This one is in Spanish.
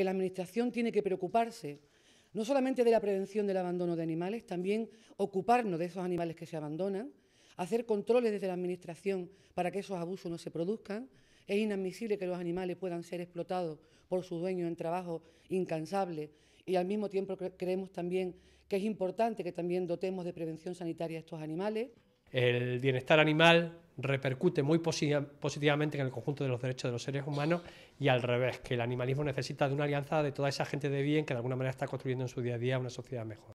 que la Administración tiene que preocuparse no solamente de la prevención del abandono de animales, también ocuparnos de esos animales que se abandonan, hacer controles desde la Administración para que esos abusos no se produzcan. Es inadmisible que los animales puedan ser explotados por sus dueños en trabajo incansable y al mismo tiempo creemos también que es importante que también dotemos de prevención sanitaria a estos animales. El bienestar animal repercute muy positivamente en el conjunto de los derechos de los seres humanos y al revés, que el animalismo necesita de una alianza de toda esa gente de bien que de alguna manera está construyendo en su día a día una sociedad mejor.